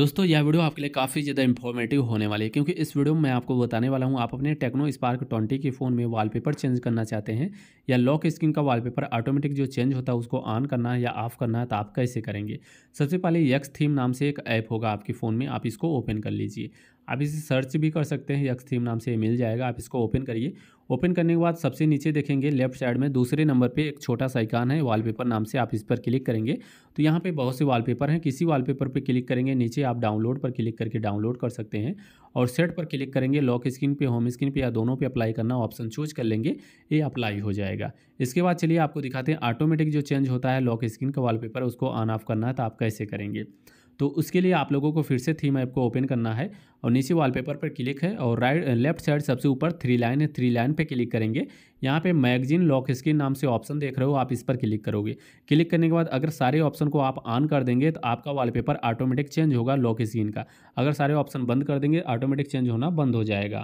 दोस्तों यह वीडियो आपके लिए काफ़ी ज़्यादा इन्फॉर्मेटिव होने वाली है क्योंकि इस वीडियो में मैं आपको बताने वाला हूँ आप अपने टेक्नो स्पार्क ट्वेंटी के फ़ोन में वॉलपेपर चेंज करना चाहते हैं या लॉक स्क्रीन का वॉलपेपर ऑटोमेटिक जो चेंज होता है उसको ऑन करना है या ऑफ करना है तो आप कैसे करेंगे सबसे पहले यक्स थीम नाम से एक ऐप होगा आपके फ़ोन में आप इसको ओपन कर लीजिए आप इसे सर्च भी कर सकते हैं यक्स थीम नाम से मिल जाएगा आप इसको ओपन करिए ओपन करने के बाद सबसे नीचे देखेंगे लेफ्ट साइड में दूसरे नंबर पे एक छोटा सा आइकान है वॉलपेपर नाम से आप इस पर क्लिक करेंगे तो यहाँ पे बहुत से वॉलपेपर हैं किसी वॉलपेपर पे क्लिक करेंगे नीचे आप डाउनलोड पर क्लिक करके डाउनलोड कर सकते हैं और सेट पर क्लिक करेंगे लॉक स्क्रीन पे होम स्क्रीन पे या दोनों पे अप्लाई करना ऑप्शन चूज कर लेंगे ये अप्लाई हो जाएगा इसके बाद चलिए आपको दिखाते हैं ऑटोमेटिक जो चेंज होता है लॉक स्क्रीन का वॉलपेपर उसको ऑन ऑफ करना है तो आप कैसे करेंगे तो उसके लिए आप लोगों को फिर से थीम ऐप को ओपन करना है और नीचे वॉलपेपर पर क्लिक है और राइट लेफ्ट साइड सबसे ऊपर थ्री लाइन है थ्री लाइन पे क्लिक करेंगे यहाँ पे मैगजीन लॉक स्क्रीन नाम से ऑप्शन देख रहे हो आप इस पर क्लिक करोगे क्लिक करने के बाद अगर सारे ऑप्शन को आप ऑन कर देंगे तो आपका वॉलपेपर ऑटोमेटिक चेंज होगा लॉक स्क्रीन का अगर सारे ऑप्शन बंद कर देंगे ऑटोमेटिक चेंज होना बंद हो जाएगा